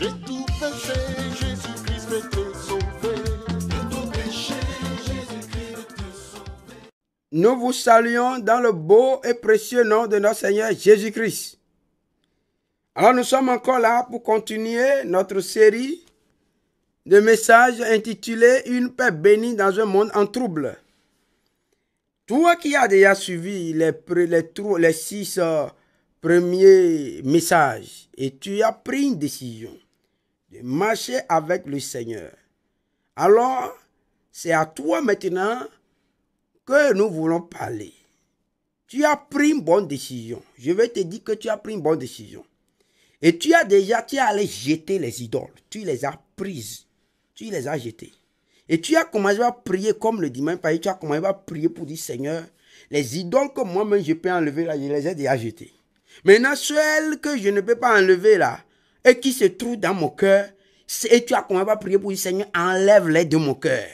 tout péché, Jésus-Christ te sauver. tout péché, Jésus-Christ te Nous vous saluons dans le beau et précieux nom de notre Seigneur Jésus-Christ. Alors nous sommes encore là pour continuer notre série de messages intitulés Une paix bénie dans un monde en trouble. Toi qui as déjà suivi les, six euh, premiers messages et tu as pris une décision, marcher avec le Seigneur. Alors, c'est à toi maintenant que nous voulons parler. Tu as pris une bonne décision. Je vais te dire que tu as pris une bonne décision. Et tu as déjà, tu es allé jeter les idoles. Tu les as prises. Tu les as jetées. Et tu as commencé à prier comme le dimanche Tu as commencé à prier pour dire Seigneur, les idoles que moi-même je peux enlever là, je les ai déjà jetées. Maintenant, celles que je ne peux pas enlever là, et qui se trouve dans mon cœur, et tu as commencé à prier pour le Seigneur, enlève-les de mon cœur,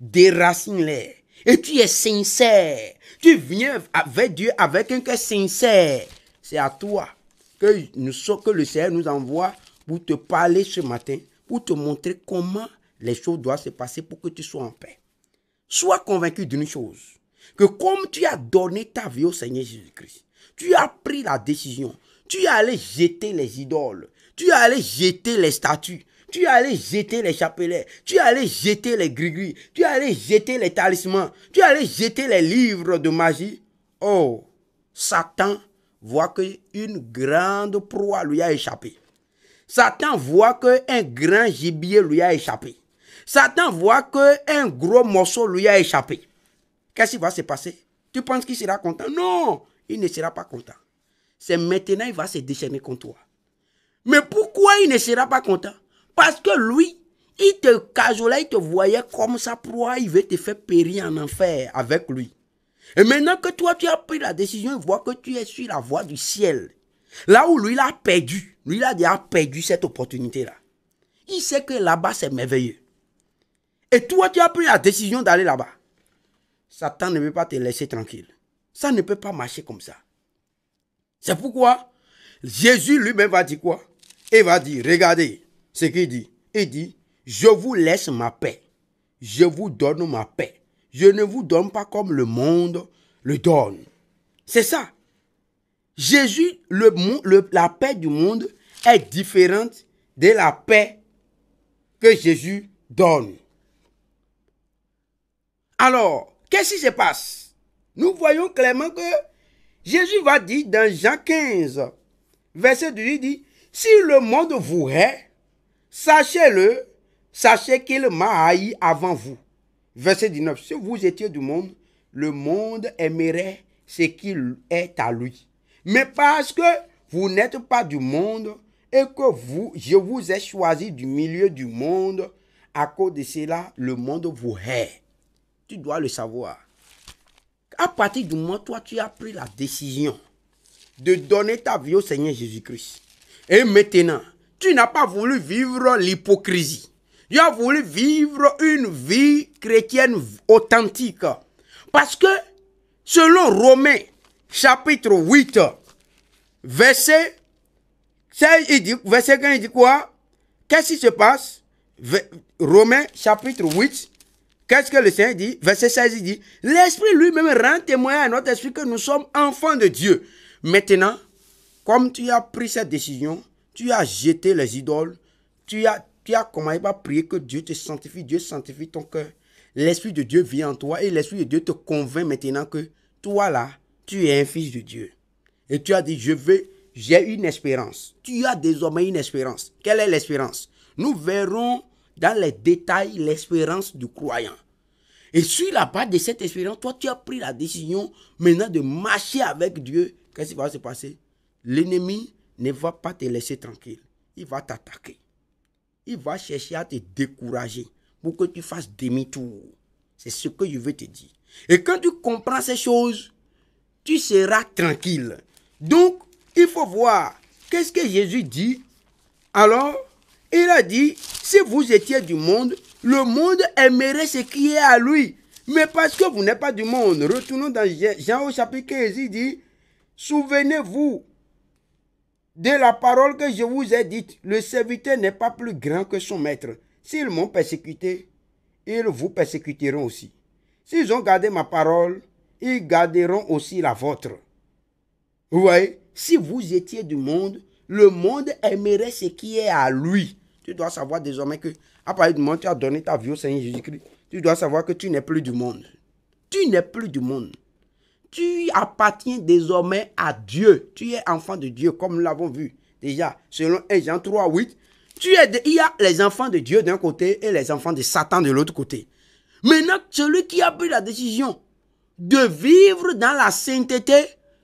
déracine-les. Et tu es sincère. Tu viens avec Dieu avec un cœur sincère. C'est à toi que, nous, que le Seigneur nous envoie pour te parler ce matin, pour te montrer comment les choses doivent se passer pour que tu sois en paix. Sois convaincu d'une chose, que comme tu as donné ta vie au Seigneur Jésus-Christ, tu as pris la décision, tu es allé jeter les idoles, tu allais jeter les statues. Tu allais jeter les chapelets. Tu allais jeter les gris-gris, Tu allais jeter les talismans. Tu allais jeter les livres de magie. Oh, Satan voit qu'une grande proie lui a échappé. Satan voit qu'un grand gibier lui a échappé. Satan voit qu'un gros morceau lui a échappé. Qu'est-ce qui va se passer Tu penses qu'il sera content Non, il ne sera pas content. C'est maintenant qu'il va se déchaîner contre toi. Mais pourquoi il ne sera pas content Parce que lui, il te casolait, il te voyait comme sa proie, il veut te faire périr en enfer avec lui. Et maintenant que toi, tu as pris la décision, il voit que tu es sur la voie du ciel. Là où lui, il a perdu. Lui, il a déjà perdu cette opportunité-là. Il sait que là-bas, c'est merveilleux. Et toi, tu as pris la décision d'aller là-bas. Satan ne veut pas te laisser tranquille. Ça ne peut pas marcher comme ça. C'est pourquoi Jésus lui-même va dire quoi il va dire, regardez ce qu'il dit. Il dit, je vous laisse ma paix. Je vous donne ma paix. Je ne vous donne pas comme le monde le donne. C'est ça. Jésus, le, la paix du monde est différente de la paix que Jésus donne. Alors, qu'est-ce qui se passe Nous voyons clairement que Jésus va dire dans Jean 15, verset 2, il dit, si le monde vous hait, sachez-le, sachez qu'il m'a haï avant vous. Verset 19. Si vous étiez du monde, le monde aimerait ce qu'il est à lui. Mais parce que vous n'êtes pas du monde et que vous, je vous ai choisi du milieu du monde, à cause de cela, le monde vous hait. Tu dois le savoir. À partir du moment où toi, tu as pris la décision de donner ta vie au Seigneur Jésus-Christ, et maintenant, tu n'as pas voulu vivre l'hypocrisie. Tu as voulu vivre une vie chrétienne authentique. Parce que, selon Romains, chapitre 8, verset 16, il dit, verset 15, il dit quoi Qu'est-ce qui se passe Romains, chapitre 8, qu'est-ce que le Seigneur dit Verset 16, il dit, l'Esprit lui-même rend témoin à notre esprit que nous sommes enfants de Dieu. Maintenant, comme tu as pris cette décision, tu as jeté les idoles, tu as, tu as commencé à prier que Dieu te sanctifie, Dieu sanctifie ton cœur. L'Esprit de Dieu vient en toi et l'Esprit de Dieu te convainc maintenant que toi là, tu es un fils de Dieu. Et tu as dit, je veux, j'ai une espérance. Tu as désormais une espérance. Quelle est l'espérance Nous verrons dans les détails l'espérance du croyant. Et sur la base de cette espérance, toi, tu as pris la décision maintenant de marcher avec Dieu. Qu'est-ce qui va se passer l'ennemi ne va pas te laisser tranquille. Il va t'attaquer. Il va chercher à te décourager pour que tu fasses demi-tour. C'est ce que je veux te dire. Et quand tu comprends ces choses, tu seras tranquille. Donc, il faut voir qu'est-ce que Jésus dit. Alors, il a dit, si vous étiez du monde, le monde aimerait ce qui est à lui. Mais parce que vous n'êtes pas du monde, retournons dans Jean au chapitre 15, il dit, souvenez-vous de la parole que je vous ai dite, le serviteur n'est pas plus grand que son maître. S'ils m'ont persécuté, ils vous persécuteront aussi. S'ils ont gardé ma parole, ils garderont aussi la vôtre. Vous voyez, si vous étiez du monde, le monde aimerait ce qui est à lui. Tu dois savoir désormais que, à partir du moment où tu as donné ta vie au Seigneur Jésus-Christ, tu dois savoir que tu n'es plus du monde. Tu n'es plus du monde tu appartiens désormais à Dieu. Tu es enfant de Dieu, comme nous l'avons vu déjà, selon 1 Jean 3, 8. Tu es il y a les enfants de Dieu d'un côté et les enfants de Satan de l'autre côté. Maintenant, celui qui a pris la décision de vivre dans la sainteté,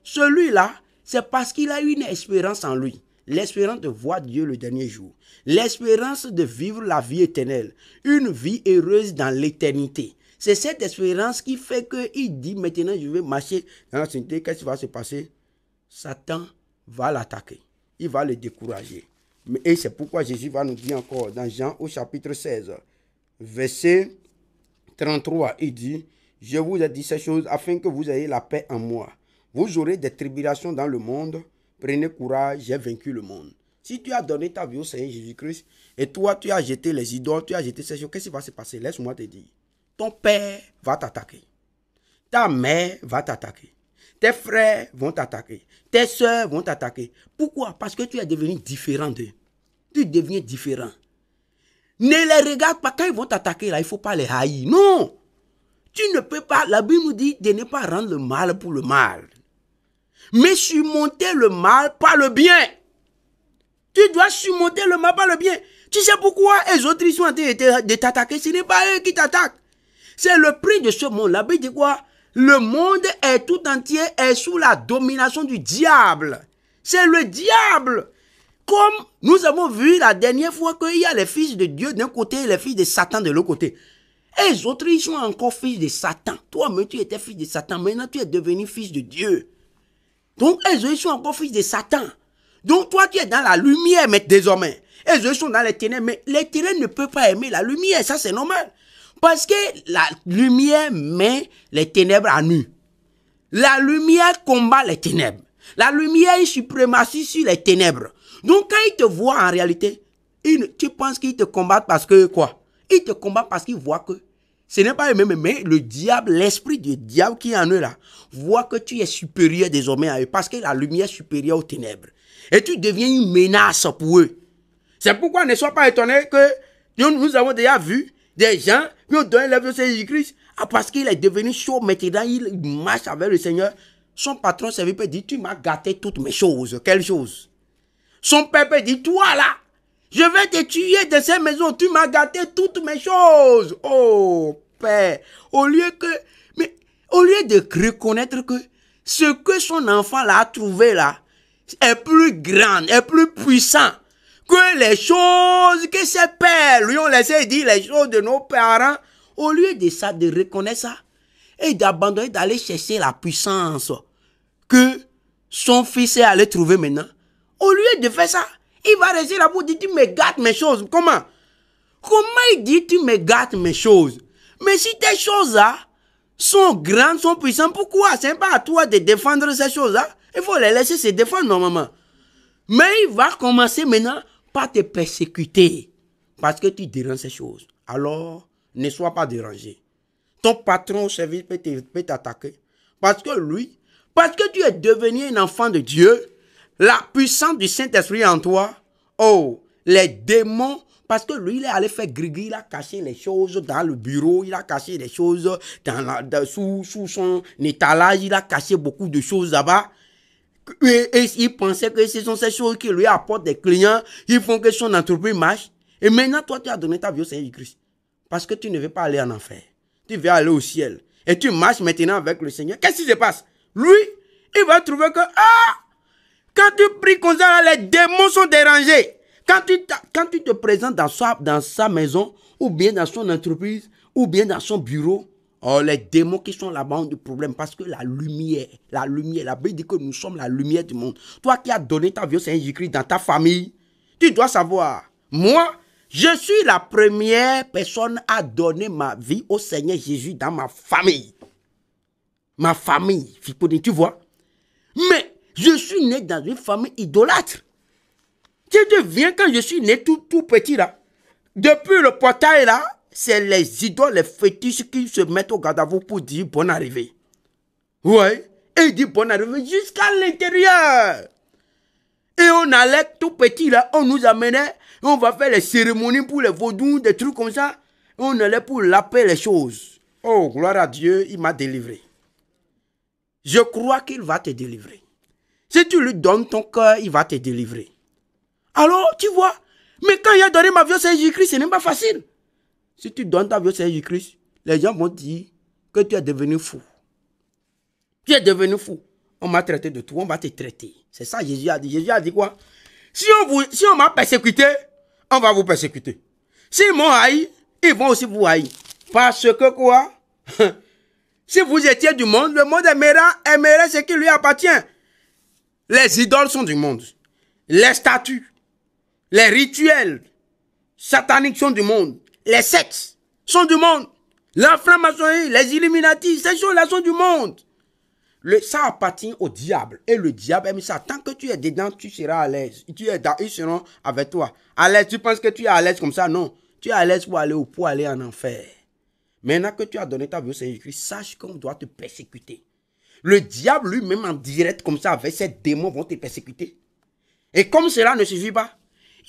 celui-là, c'est parce qu'il a une espérance en lui. L'espérance de voir Dieu le dernier jour. L'espérance de vivre la vie éternelle. Une vie heureuse dans l'éternité. C'est cette espérance qui fait qu'il dit maintenant je vais marcher dans la sainteté, qu'est-ce qui va se passer Satan va l'attaquer, il va le décourager. Et c'est pourquoi Jésus va nous dire encore dans Jean au chapitre 16, verset 33, il dit, je vous ai dit ces choses afin que vous ayez la paix en moi. Vous aurez des tribulations dans le monde. Prenez courage, j'ai vaincu le monde. Si tu as donné ta vie au Seigneur Jésus-Christ et toi tu as jeté les idoles, tu as jeté ces choses, qu'est-ce qui va se passer Laisse-moi te dire ton père va t'attaquer. Ta mère va t'attaquer. Tes frères vont t'attaquer. Tes soeurs vont t'attaquer. Pourquoi Parce que tu es devenu différent d'eux. Tu deviens différent. Ne les regarde pas quand ils vont t'attaquer là, il ne faut pas les haïr. Non Tu ne peux pas, la Bible nous dit de ne pas rendre le mal pour le mal. Mais surmonter le mal par le bien. Tu dois surmonter le mal par le bien. Tu sais pourquoi les autres ils sont en train de t'attaquer, ce n'est pas eux qui t'attaquent. C'est le prix de ce monde. La Bible dit quoi Le monde est tout entier est sous la domination du diable. C'est le diable. Comme nous avons vu la dernière fois qu'il y a les fils de Dieu d'un côté et les fils de Satan de l'autre côté. Et les autres, ils sont encore fils de Satan. Toi-même, tu étais fils de Satan. Maintenant, tu es devenu fils de Dieu. Donc, eux, ils sont encore fils de Satan. Donc, toi, tu es dans la lumière, mais désormais. Et eux sont dans les ténèbres. Mais les ténèbres ne peuvent pas aimer la lumière. Ça, c'est normal. Parce que la lumière met les ténèbres à nu. La lumière combat les ténèbres. La lumière est suprématie sur les ténèbres. Donc quand ils te voient en réalité, tu penses qu'ils te combattent parce que quoi Ils te combattent parce qu'ils voient que ce n'est pas eux-mêmes, mais le diable, l'esprit du diable qui est en eux là, voit que tu es supérieur désormais à eux parce que la lumière est supérieure aux ténèbres. Et tu deviens une menace pour eux. C'est pourquoi ne sois pas étonné que nous, nous avons déjà vu des gens qui ont donné l'œuvre de Jésus-Christ ah, parce qu'il est devenu chaud maintenant, il marche avec le Seigneur. Son patron, c'est peut dire, tu m'as gâté toutes mes choses. Quelle chose Son père dit, toi là, je vais te tuer de cette maison. tu m'as gâté toutes mes choses. Oh, père, au lieu que, mais au lieu de reconnaître que ce que son enfant l'a a trouvé là est plus grand, est plus puissant que les choses que ses pères lui ont laissé dire, les choses de nos parents, au lieu de ça, de reconnaître ça, et d'abandonner, d'aller chercher la puissance que son fils est allé trouver maintenant, au lieu de faire ça, il va rester là pour dire, tu me gâtes mes choses. Comment Comment il dit, tu me gâtes mes choses Mais si tes choses-là sont grandes, sont puissantes, pourquoi C'est pas à toi de défendre ces choses-là. Il faut les laisser se défendre normalement. Mais il va commencer maintenant pas te persécuter parce que tu déranges ces choses. Alors, ne sois pas dérangé. Ton patron au service peut t'attaquer parce que lui, parce que tu es devenu un enfant de Dieu, la puissance du Saint-Esprit en toi, oh, les démons parce que lui, il est allé faire grigri, il a caché les choses dans le bureau, il a caché les choses dans la, sous, sous, son étalage, il a caché beaucoup de choses là-bas et, il pensait que ce sont ces choses qui lui apportent des clients, ils font que son entreprise marche. Et maintenant, toi, tu as donné ta vie au Seigneur Christ. Parce que tu ne veux pas aller en enfer. Tu veux aller au ciel. Et tu marches maintenant avec le Seigneur. Qu'est-ce qui se passe Lui, il va trouver que, ah, quand tu pries comme ça, les démons sont dérangés. Quand tu, quand tu te présentes dans sa, dans sa maison, ou bien dans son entreprise, ou bien dans son bureau, Oh, les démons qui sont là-bas ont du problème parce que la lumière, la lumière, la Bible dit que nous sommes la lumière du monde. Toi qui as donné ta vie au Seigneur Jésus-Christ dans ta famille, tu dois savoir, moi, je suis la première personne à donner ma vie au Seigneur Jésus dans ma famille. Ma famille, tu vois. Mais je suis né dans une famille idolâtre. Tu deviens quand je suis né tout, tout petit là. Depuis le portail là, c'est les idoles, les fétiches qui se mettent au garde à vous pour dire bonne arrivée. Ouais. Et il dit bonne arrivée jusqu'à l'intérieur. Et on allait tout petit là, on nous amenait, on va faire les cérémonies pour les vaudous, des trucs comme ça. on allait pour laper les choses. Oh, gloire à Dieu, il m'a délivré. Je crois qu'il va te délivrer. Si tu lui donnes ton cœur, il va te délivrer. Alors, tu vois, mais quand il a donné ma vie saint Jésus-Christ, ce n'est pas facile. Si tu donnes ta vie au Seigneur Jésus-Christ, les gens vont dire que tu es devenu fou. Tu es devenu fou. On m'a traité de tout, on va te traiter. C'est ça Jésus a dit. Jésus a dit quoi Si on, si on m'a persécuté, on va vous persécuter. S'ils m'ont haï, ils vont aussi vous haïr. Parce que quoi Si vous étiez du monde, le monde aimerait aimerait ce qui lui appartient. Les idoles sont du monde. Les statues, les rituels sataniques sont du monde les sexes sont du monde. La les Illuminati, ces choses-là sont du monde. Le, ça appartient au diable. Et le diable aime ça. Tant que tu es dedans, tu seras à l'aise. Tu es dans, ils seront avec toi. À l'aise, tu penses que tu es à l'aise comme ça? Non. Tu es à l'aise pour aller ou pour aller en enfer. Maintenant que tu as donné ta vie au Seigneur-Christ, sache qu'on doit te persécuter. Le diable lui-même en direct comme ça avec ses démons vont te persécuter. Et comme cela ne suffit pas,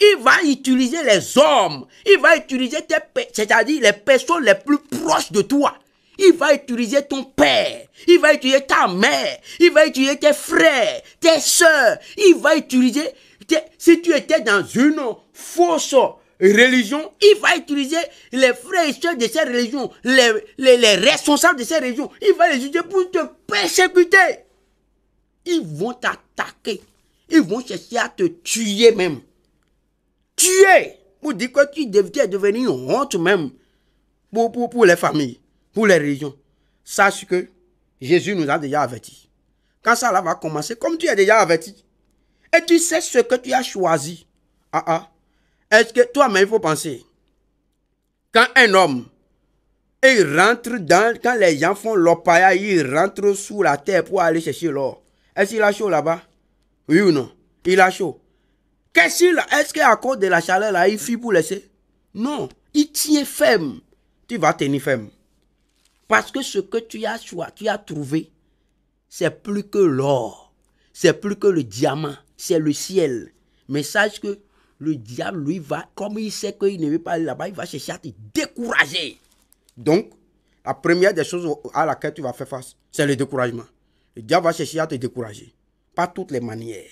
il va utiliser les hommes. Il va utiliser tes, c'est-à-dire les personnes les plus proches de toi. Il va utiliser ton père. Il va utiliser ta mère. Il va utiliser tes frères, tes soeurs. Il va utiliser, si tu étais dans une fausse religion, il va utiliser les frères et soeurs de ces religions, les, responsables de ces religions. Il va les utiliser pour te persécuter. Ils vont t'attaquer. Ils vont chercher à te tuer même. Tu es pour dire que tu devais devenir une honte même pour, pour, les familles, pour les régions. Sache que Jésus nous a déjà averti. Quand ça va commencer, comme tu es déjà averti, et tu sais ce que tu as choisi, ah ah, est-ce que toi-même il faut penser Quand un homme il rentre dans, quand les gens font l'opaya, il rentre sous la terre pour aller chercher l'or. Est-ce qu'il a chaud là-bas Oui ou non Il a chaud. Qu'est-ce qu'il a Est-ce qu'à cause de la chaleur, là, il fuit pour laisser Non, il tient ferme. Tu vas tenir ferme. Parce que ce que tu as, tu as trouvé, c'est plus que l'or, c'est plus que le diamant, c'est le ciel. Mais sache que le diable, lui, va, comme il sait qu'il ne veut pas aller là-bas, il va chercher à te décourager. Donc, la première des choses à laquelle tu vas faire face, c'est le découragement. Le diable va chercher à te décourager. Pas toutes les manières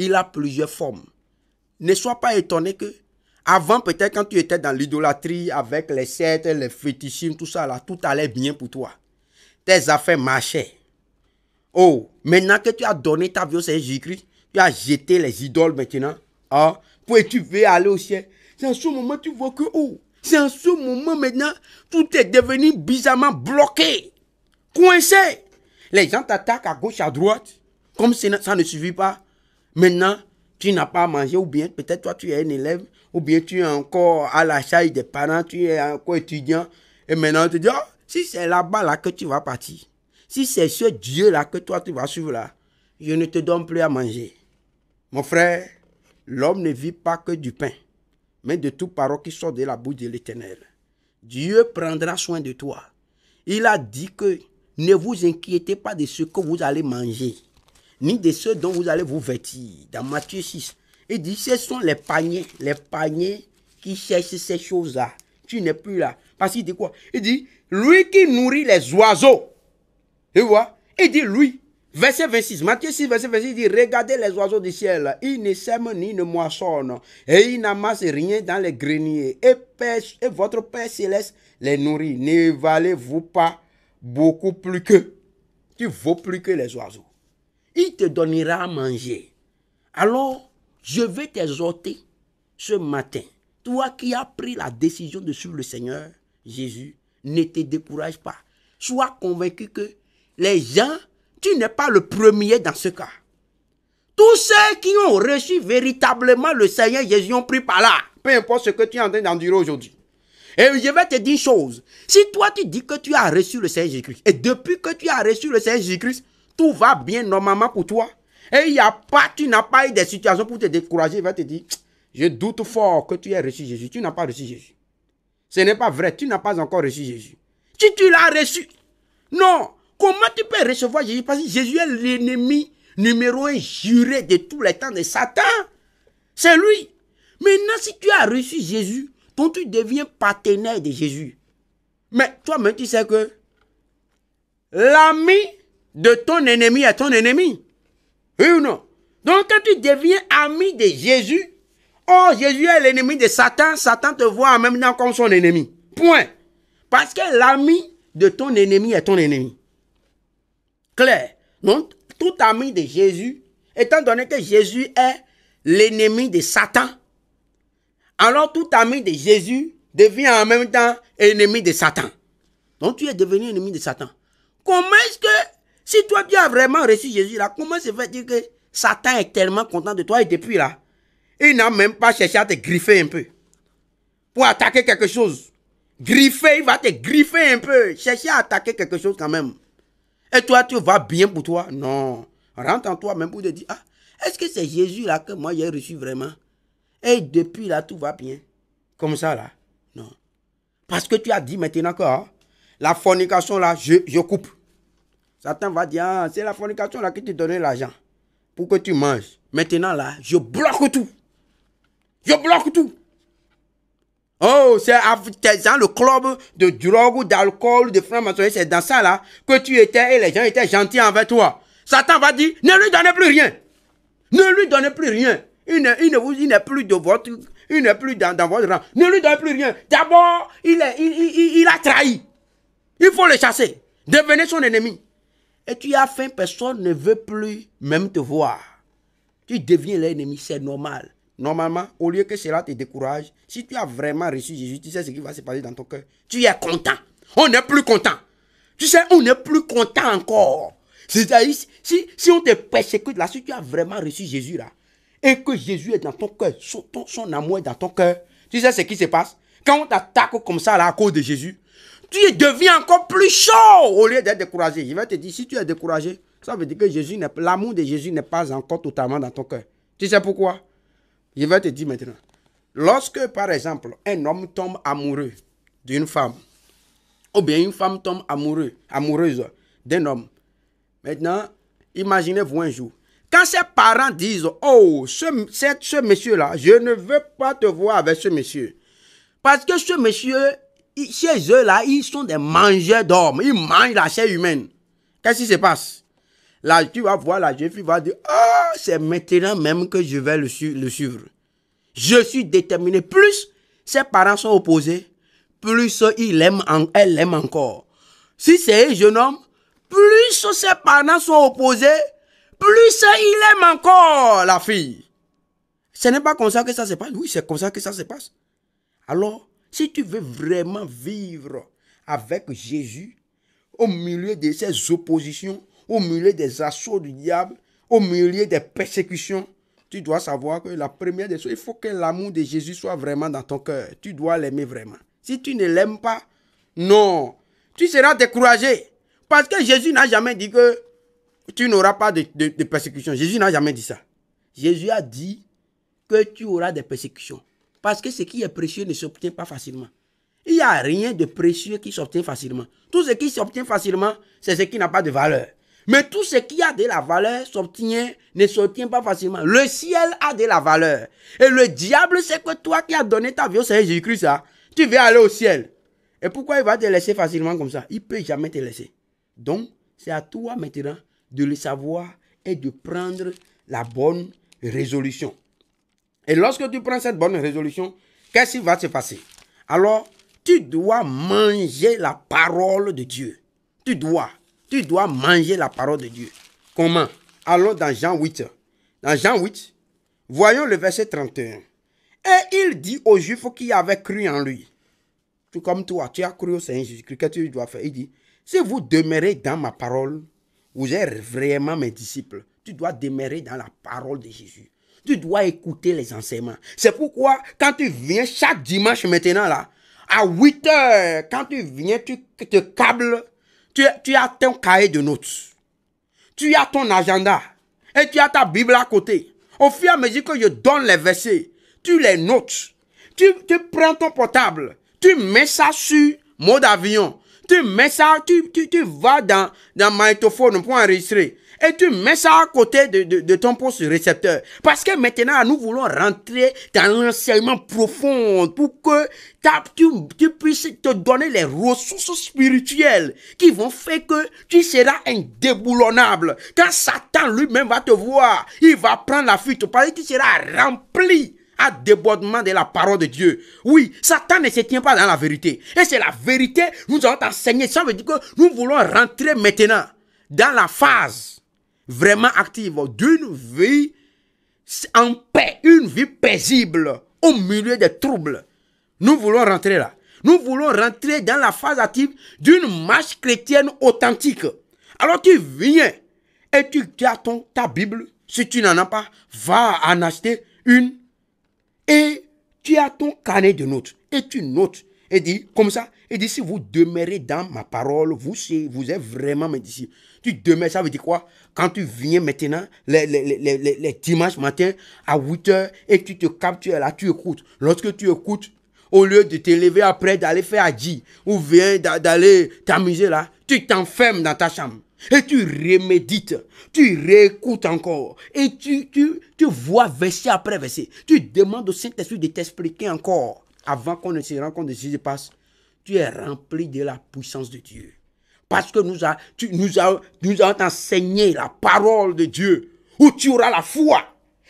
il a plusieurs formes. Ne sois pas étonné que, avant peut-être quand tu étais dans l'idolâtrie avec les sept, les fétichismes, tout ça là, tout allait bien pour toi. Tes affaires marchaient. Oh, maintenant que tu as donné ta vie au Seigneur Jésus-Christ, tu as jeté les idoles maintenant. oh ah, pour tu veux aller au ciel. C'est en ce moment tu vois que, oh, c'est en ce moment maintenant, tout est devenu bizarrement bloqué, coincé. Les gens t'attaquent à gauche, à droite, comme ça ne suffit pas. Maintenant, tu n'as pas mangé, ou bien peut-être toi tu es un élève, ou bien tu es encore à la charge des parents, tu es encore étudiant, et maintenant tu te oh, si c'est là-bas que tu vas partir, si c'est ce Dieu-là que toi tu vas suivre là, je ne te donne plus à manger. Mon frère, l'homme ne vit pas que du pain, mais de tout parole qui sort de la bouche de l'Éternel. Dieu prendra soin de toi. Il a dit que ne vous inquiétez pas de ce que vous allez manger ni de ceux dont vous allez vous vêtir. Dans Matthieu 6, il dit, ce sont les paniers, les paniers qui cherchent ces choses-là. Tu n'es plus là. Parce qu'il dit quoi Il dit, lui qui nourrit les oiseaux. Tu vois Il dit, lui. Verset 26, Matthieu 6, verset 26 Il dit, regardez les oiseaux du ciel, ils ne sèment ni ne moissonnent, et ils n'amassent rien dans les greniers, et, et votre Père céleste les nourrit. Ne valez-vous pas beaucoup plus que Tu vaux plus que les oiseaux il te donnera à manger. Alors, je vais t'exhorter ce matin. Toi qui as pris la décision de suivre le Seigneur Jésus, ne te décourage pas. Sois convaincu que les gens, tu n'es pas le premier dans ce cas. Tous ceux qui ont reçu véritablement le Seigneur Jésus ont pris par là, peu importe ce que tu es en train d'endurer aujourd'hui. Et je vais te dire une chose. Si toi tu dis que tu as reçu le Seigneur jésus et depuis que tu as reçu le Seigneur jésus tout va bien normalement pour toi. Et il y a pas, tu n'as pas eu des situations pour te décourager. Il va te dire, je doute fort que tu aies reçu Jésus. Tu n'as pas reçu Jésus. Ce n'est pas vrai. Tu n'as pas encore reçu Jésus. Si tu l'as reçu, non. Comment tu peux recevoir Jésus Parce que Jésus est l'ennemi numéro un juré de tous les temps de Satan. C'est lui. Maintenant, si tu as reçu Jésus, donc tu deviens partenaire de Jésus. Mais toi-même, tu sais que l'ami de ton ennemi à ton ennemi. Oui ou non Donc quand tu deviens ami de Jésus, oh Jésus est l'ennemi de Satan, Satan te voit en même temps comme son ennemi. Point. Parce que l'ami de ton ennemi est ton ennemi. Claire. Donc tout ami de Jésus, étant donné que Jésus est l'ennemi de Satan, alors tout ami de Jésus devient en même temps ennemi de Satan. Donc tu es devenu ennemi de Satan. Comment est-ce que si toi, tu as vraiment reçu Jésus, là, comment ça fait dire que Satan est tellement content de toi et depuis là, il n'a même pas cherché à te griffer un peu pour attaquer quelque chose. Griffer, il va te griffer un peu, chercher à attaquer quelque chose quand même. Et toi, tu vas bien pour toi Non. Rentre en toi même pour te dire, ah, est-ce que c'est Jésus là que moi j'ai reçu vraiment Et depuis là, tout va bien. Comme ça là Non. Parce que tu as dit maintenant que hein, la fornication là, je coupe. Satan va dire, ah, c'est la fornication là qui te donnait l'argent pour que tu manges. Maintenant là, je bloque tout. Je bloque tout. Oh, c'est dans le club de drogue, d'alcool, de francs c'est dans ça là que tu étais et les gens étaient gentils envers toi. Satan va dire, ne lui donnez plus rien. Ne lui donnez plus rien. Il n'est plus de votre, il n'est plus dans, votre rang. Ne lui donnez plus rien. D'abord, il a trahi. Il faut le chasser. Devenez son ennemi. Et tu as faim, personne ne veut plus même te voir. Tu deviens l'ennemi, c'est normal. Normalement, au lieu que cela te décourage, si tu as vraiment reçu Jésus, tu sais ce qui va se passer dans ton cœur. Tu es content. On n'est plus content. Tu sais, on n'est plus content encore. C'est-à-dire, si, si on te persécute là, si tu as vraiment reçu Jésus là, et que Jésus est dans ton cœur, son, son amour est dans ton cœur, tu sais ce qui se passe Quand on t'attaque comme ça là à cause de Jésus, tu deviens encore plus chaud au lieu d'être découragé. Je vais te dire, si tu es découragé, ça veut dire que l'amour de Jésus n'est pas encore totalement dans ton cœur. Tu sais pourquoi Je vais te dire maintenant. Lorsque, par exemple, un homme tombe amoureux d'une femme, ou bien une femme tombe amoureuse d'un homme, maintenant, imaginez-vous un jour. Quand ses parents disent, oh, ce, ce monsieur-là, je ne veux pas te voir avec ce monsieur, parce que ce monsieur chez eux là, ils sont des mangeurs d'hommes. Ils mangent la chair humaine. Qu'est-ce qui se passe Là, tu vas voir la jeune fille va dire Ah, oh, c'est maintenant même que je vais le, suivre. Je suis déterminé. Plus ses parents sont opposés, plus il aime en, elle l'aime encore. Si c'est un jeune homme, plus ses parents sont opposés, plus il aime encore la fille. Ce n'est pas comme ça que ça se passe. Oui, c'est comme ça que ça se passe. Alors, si tu veux vraiment vivre avec Jésus, au milieu de ses oppositions, au milieu des assauts du diable, au milieu des persécutions, tu dois savoir que la première des choses, il faut que l'amour de Jésus soit vraiment dans ton cœur. Tu dois l'aimer vraiment. Si tu ne l'aimes pas, non, tu seras découragé. Parce que Jésus n'a jamais dit que tu n'auras pas de, de persécution. Jésus n'a jamais dit ça. Jésus a dit que tu auras des persécutions. Parce que ce qui est précieux ne s'obtient pas facilement. Il n'y a rien de précieux qui s'obtient facilement. Tout ce qui s'obtient facilement, c'est ce qui n'a pas de valeur. Mais tout ce qui a de la valeur s'obtient, ne s'obtient pas facilement. Le ciel a de la valeur. Et le diable c'est que toi qui as donné ta vie au Seigneur Jésus-Christ, hein, tu veux aller au ciel. Et pourquoi il va te laisser facilement comme ça Il ne peut jamais te laisser. Donc, c'est à toi maintenant de le savoir et de prendre la bonne résolution. Et lorsque tu prends cette bonne résolution, qu'est-ce qui va se passer Alors, tu dois manger la parole de Dieu. Tu dois. Tu dois manger la parole de Dieu. Comment Allons dans Jean 8. Dans Jean 8, voyons le verset 31. Et il dit aux Juifs qui avaient cru en lui, tout comme toi, tu as cru au Seigneur Jésus-Christ, qu'est-ce que tu dois faire Il dit, si vous demeurez dans ma parole, vous êtes vraiment mes disciples. Tu dois demeurer dans la parole de Jésus tu dois écouter les enseignements. C'est pourquoi quand tu viens chaque dimanche maintenant là, à 8 heures, quand tu viens, tu te câbles, tu, as ton cahier de notes, tu as ton agenda et tu as ta Bible à côté. Au fur et à mesure que je donne les versets, tu les notes, tu, prends ton portable, tu mets ça sur mode avion, tu mets ça, tu, vas dans, dans Magnetophone pour enregistrer et tu mets ça à côté de, de, ton poste récepteur. Parce que maintenant, nous voulons rentrer dans l'enseignement profond pour que tu, tu puisses te donner les ressources spirituelles qui vont faire que tu seras indéboulonnable. Quand Satan lui-même va te voir, il va prendre la fuite parce que tu seras rempli à débordement de la parole de Dieu. Oui, Satan ne se tient pas dans la vérité. Et c'est la vérité, nous allons t'enseigner. Ça veut dire que nous voulons rentrer maintenant dans la phase vraiment active, d'une vie en paix, une vie paisible au milieu des troubles. Nous voulons rentrer là. Nous voulons rentrer dans la phase active d'une marche chrétienne authentique. Alors tu viens et tu as ton, ta Bible. Si tu n'en as pas, va en acheter une. Et tu as ton carnet de notes. Et tu notes. Et dis comme ça. Et dis si vous demeurez dans ma parole, vous, vous êtes vraiment disciples. Tu demeures, ça veut dire quoi quand tu viens maintenant, les, les, dimanches matin à 8 h et tu te captures là, tu écoutes. Lorsque tu écoutes, au lieu de t'élever après, d'aller faire Adji ou bien d'aller t'amuser là, tu t'enfermes dans ta chambre. Et tu remédites, tu réécoutes encore, et tu, tu, tu vois verset après verset. Tu demandes au Saint-Esprit de t'expliquer encore avant qu'on ne se rende compte de ce passe. Tu es rempli de la puissance de Dieu parce que nous, a, nous, nous avons enseigné la parole de Dieu, où tu auras la foi.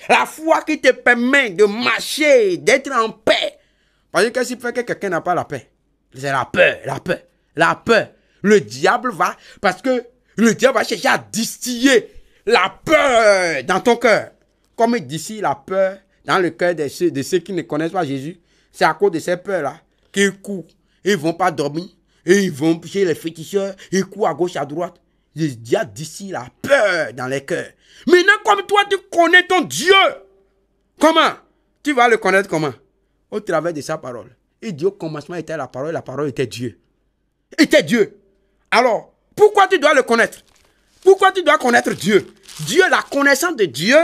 La foi qui te permet de marcher, d'être en paix. Parce que qu'est-ce qui fait que quelqu'un n'a pas la paix C'est la peur, la peur, la peur. Le diable va, parce que le diable va chercher à distiller la peur dans ton cœur. Comme il distille la peur dans le cœur de ceux, de ceux qui ne connaissent pas Jésus, c'est à cause de cette peur là qu'ils courent. Ils ne vont pas dormir, et ils vont chez les féticheurs, ils courent à gauche, à droite. Il y a d'ici la peur dans les cœurs. Maintenant, comme toi, tu connais ton Dieu. Comment Tu vas le connaître comment Au travers de sa parole. Et Dieu, au commencement, était la parole, la parole était Dieu. Était Dieu. Alors, pourquoi tu dois le connaître Pourquoi tu dois connaître Dieu Dieu, la connaissance de Dieu,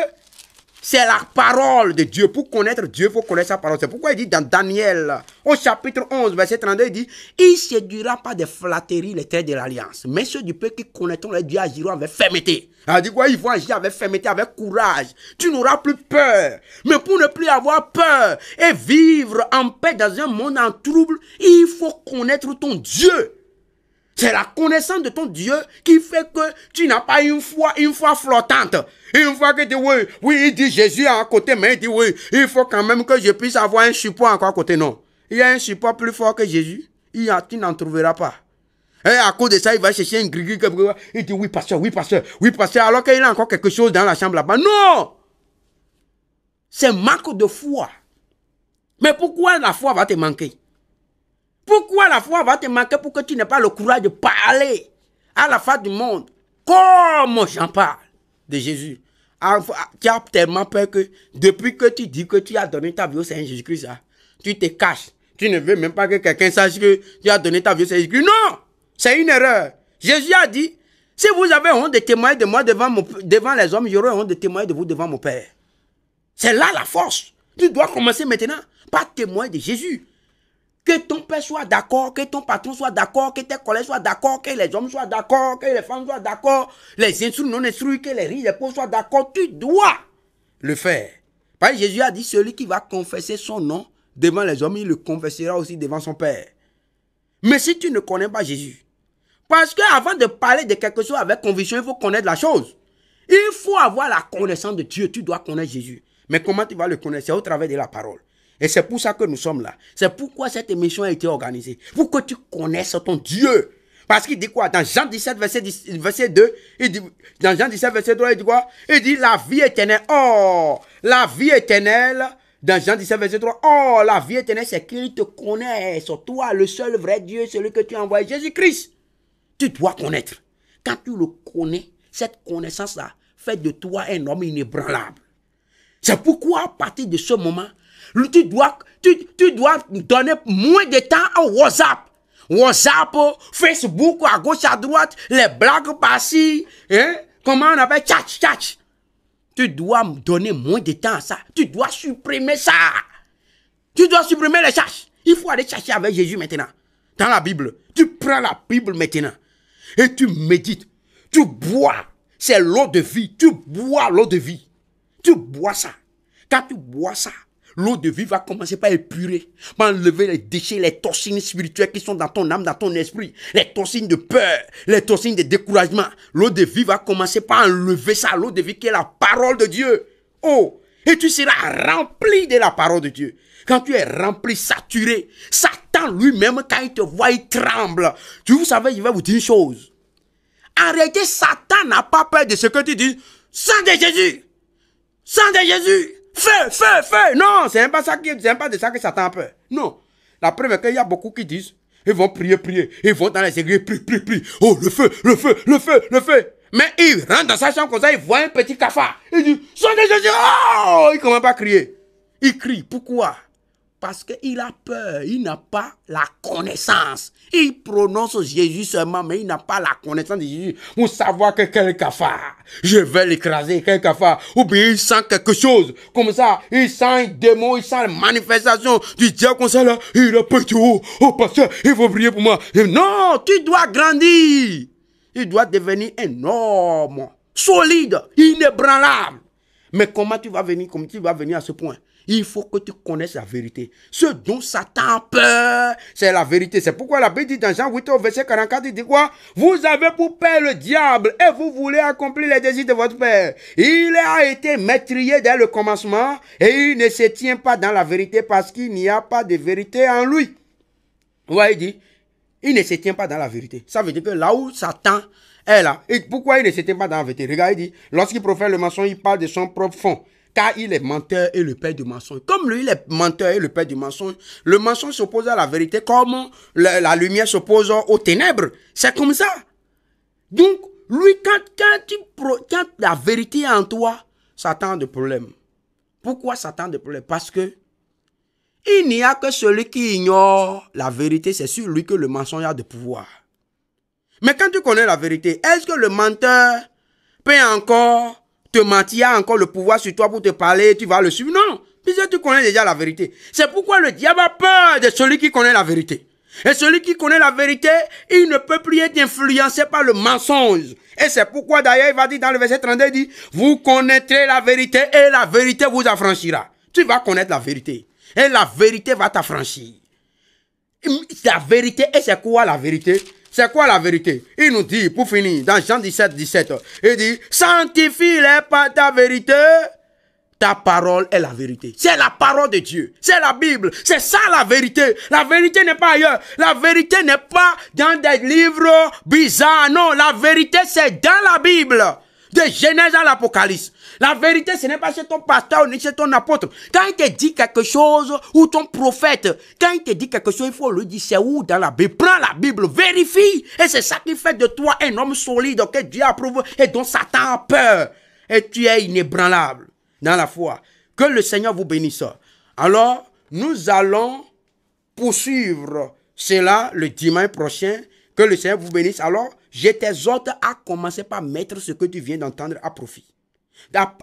c'est la parole de Dieu. Pour connaître Dieu, il faut connaître sa parole. C'est pourquoi il dit dans Daniel, au chapitre 11, verset 32, il dit Il ne séduira pas de flatterie les traits de l'alliance, mais ceux du peuple qui connaîtront les Dieu agiront avec fermeté. Il dit quoi Ils vont agir avec fermeté, avec courage. Tu n'auras plus peur. Mais pour ne plus avoir peur et vivre en paix dans un monde en trouble, il faut connaître ton Dieu. C'est la connaissance de ton Dieu qui fait que tu n'as pas une foi, une foi flottante. Une fois que tu dis oui, oui, il dit Jésus à côté, mais il dit oui, il faut quand même que je puisse avoir un support encore à côté. Non. Il y a un support plus fort que Jésus. Il y a, tu n'en trouveras pas. Et à cause de ça, il va chercher un grigri Il dit oui, pasteur, oui, pasteur, oui, pasteur, alors qu'il a encore quelque chose dans la chambre là-bas. Non! C'est manque de foi. Mais pourquoi la foi va te manquer? Pourquoi la foi va te manquer pour que tu n'aies pas le courage de parler à la face du monde Comment j'en parle de Jésus. Ah, ah, tu as tellement peur que depuis que tu dis que tu as donné ta vie au Seigneur Jésus-Christ, ah, tu te caches. Tu ne veux même pas que quelqu'un sache que tu as donné ta vie au Seigneur Jésus-Christ. Non C'est une erreur. Jésus a dit, si vous avez honte de témoigner de moi devant, les hommes, j'aurai honte de témoigner de vous devant mon Père. C'est là la force. Tu dois commencer maintenant par témoigner de Jésus que ton père soit d'accord, que ton patron soit d'accord, que tes collègues soient d'accord, que les hommes soient d'accord, que les femmes soient d'accord, les instruits non instruits, que les riches, les pauvres soient d'accord, tu dois le faire. Parce que Jésus a dit, celui qui va confesser son nom devant les hommes, il le confessera aussi devant son Père. Mais si tu ne connais pas Jésus, parce qu'avant de parler de quelque chose avec conviction, il faut connaître la chose. Il faut avoir la connaissance de Dieu, tu dois connaître Jésus. Mais comment tu vas le connaître C'est au travers de la parole. Et c'est pour ça que nous sommes là. C'est pourquoi cette émission a été organisée. Pour que tu connaisses ton Dieu. Parce qu'il dit quoi Dans Jean 17, verset, 2, il dit, dans Jean 17, verset 3, il dit quoi Il dit la vie éternelle. Oh, la vie éternelle. Dans Jean 17, verset 3, oh, la vie éternelle, c'est qu'il te connaisse. Toi, le seul vrai Dieu, celui que tu as envoyé, Jésus-Christ. Tu dois connaître. Quand tu le connais, cette connaissance-là fait de toi un homme inébranlable. C'est pourquoi, à partir de ce moment, tu dois, tu, tu dois donner moins de temps à WhatsApp. WhatsApp, Facebook, à gauche, à droite, les blagues passées, hein? comment on appelle, tchatch, tchatch. Tu dois donner moins de temps à ça. Tu dois supprimer ça. Tu dois supprimer les chats Il faut aller chercher avec Jésus maintenant. Dans la Bible. Tu prends la Bible maintenant. Et tu médites. Tu bois. C'est l'eau de vie. Tu bois l'eau de vie. Tu bois ça. Quand tu bois ça, L'eau de vie va commencer par épurer, par enlever les déchets, les toxines spirituelles qui sont dans ton âme, dans ton esprit, les toxines de peur, les toxines de découragement. L'eau de vie va commencer par enlever ça, l'eau de vie qui est la parole de Dieu. Oh, et tu seras rempli de la parole de Dieu. Quand tu es rempli, saturé, Satan lui-même, quand il te voit, il tremble. Tu vous savez, il va vous dire une chose. En réalité, Satan n'a pas peur de ce que tu dis. Sang de Jésus! Sang de Jésus! Feu, feu, feu. Non, c'est pas, ça qui, pas de ça que ça a peur. Non. La est qu'il y a beaucoup qui disent, ils vont prier, prier. Ils vont dans les églises, prier, prier, prier. Oh, le feu, le feu, le feu, le feu. Mais ils rentrent dans sa chambre comme ça, ils voient un petit cafard. Il dit, Sonnez Jésus. Oh, il commence pas à crier. Il crie. Pourquoi parce qu'il a peur, il n'a pas la connaissance. Il prononce Jésus seulement, mais il n'a pas la connaissance de Jésus pour savoir que quel cafard, je vais l'écraser, quel cafard. Ou bien il sent quelque chose, comme ça, il sent un démon, il sent la manifestation du diable comme ça il a peur du Oh il faut prier pour moi. Et non, tu dois grandir. Il doit devenir énorme, solide, inébranlable. Mais comment tu vas venir, comment tu vas venir à ce point il faut que tu connaisses la vérité. Ce dont Satan a peur, c'est la vérité. C'est pourquoi la Bible dit dans Jean 8 verset 44, il dit quoi Vous avez pour père le diable et vous voulez accomplir les désirs de votre père. Il a été maîtrier dès le commencement et il ne se tient pas dans la vérité parce qu'il n'y a pas de vérité en lui. voyez, il dit, il ne se tient pas dans la vérité. Ça veut dire que là où Satan est là, et pourquoi il ne se tient pas dans la vérité Regarde, il dit, lorsqu'il profère le mensonge, il parle de son propre fond car il est menteur et le père du mensonge. Comme lui, il est menteur et le père du mensonge, le mensonge s'oppose à la vérité comme la, lumière s'oppose aux ténèbres. C'est comme ça. Donc, lui, quand, quand, tu, la vérité est en toi, Satan de des problèmes. Pourquoi Satan a des problèmes Parce que il n'y a que celui qui ignore la vérité, c'est sur lui que le mensonge a de pouvoir. Mais quand tu connais la vérité, est-ce que le menteur peut encore te mentir a encore le pouvoir sur toi pour te parler, tu vas le suivre. Non, puisque tu connais déjà la vérité. C'est pourquoi le diable a peur de celui qui connaît la vérité. Et celui qui connaît la vérité, il ne peut plus être influencé par le mensonge. Et c'est pourquoi d'ailleurs il va dire dans le verset 32, il dit, vous connaîtrez la vérité et la vérité vous affranchira. Tu vas connaître la vérité. Et la vérité va t'affranchir. La vérité, et c'est quoi la vérité c'est quoi la vérité Il nous dit, pour finir, dans Jean 17, 17, il dit, sanctifie-les par ta vérité. Ta parole est la vérité. C'est la parole de Dieu. C'est la Bible. C'est ça la vérité. La vérité n'est pas ailleurs. La vérité n'est pas dans des livres bizarres. Non, la vérité c'est dans la Bible de Genèse à l'Apocalypse. La vérité, ce n'est pas chez ton pasteur ni chez ton apôtre. Quand il te dit quelque chose, ou ton prophète, quand il te dit quelque chose, il faut lui dire, c'est où dans la Bible. Prends la Bible, vérifie. Et c'est ça qui fait de toi un homme solide que Dieu approuve et dont Satan a peur. Et tu es inébranlable dans la foi. Que le Seigneur vous bénisse. Alors, nous allons poursuivre cela le dimanche prochain. Que le Seigneur vous bénisse. Alors, je t'exhorte à commencer par mettre ce que tu viens d'entendre à profit,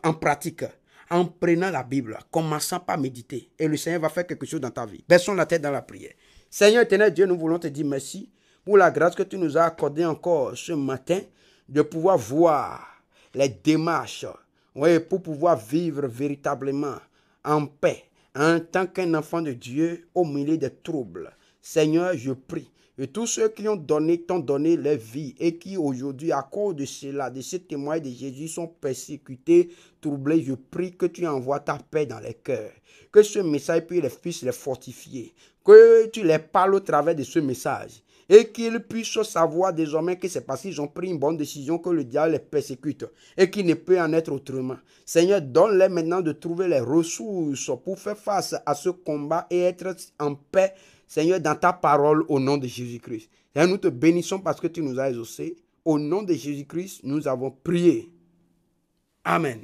en pratique, en prenant la Bible, commençant par méditer. Et le Seigneur va faire quelque chose dans ta vie. Baissons la tête dans la prière. Seigneur éternel Dieu, nous voulons te dire merci pour la grâce que tu nous as accordée encore ce matin de pouvoir voir les démarches pour pouvoir vivre véritablement en paix en tant qu'un enfant de Dieu au milieu des troubles. Seigneur, je prie et tous ceux qui ont donné, t'ont donné leur vie et qui aujourd'hui, à cause de cela, de ce témoignage de Jésus, sont persécutés, troublés, je prie que tu envoies ta paix dans les cœurs. Que ce message puisse les, puisse les fortifier. Que tu les parles au travers de ce message et qu'ils puissent savoir désormais que c'est parce qu'ils ont pris une bonne décision que le diable les persécute et qu'il ne peut en être autrement. Seigneur, donne-les maintenant de trouver les ressources pour faire face à ce combat et être en paix Seigneur, dans ta parole, au nom de Jésus-Christ. Et nous te bénissons parce que tu nous as exaucés. Au nom de Jésus-Christ, nous avons prié. Amen.